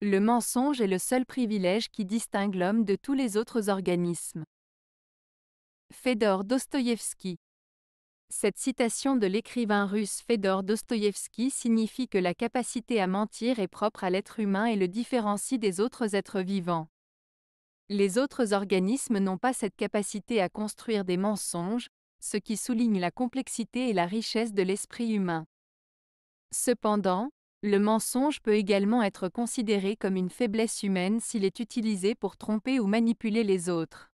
Le mensonge est le seul privilège qui distingue l'homme de tous les autres organismes. Fédor Dostoïevski Cette citation de l'écrivain russe Fédor Dostoïevski signifie que la capacité à mentir est propre à l'être humain et le différencie des autres êtres vivants. Les autres organismes n'ont pas cette capacité à construire des mensonges, ce qui souligne la complexité et la richesse de l'esprit humain. Cependant, le mensonge peut également être considéré comme une faiblesse humaine s'il est utilisé pour tromper ou manipuler les autres.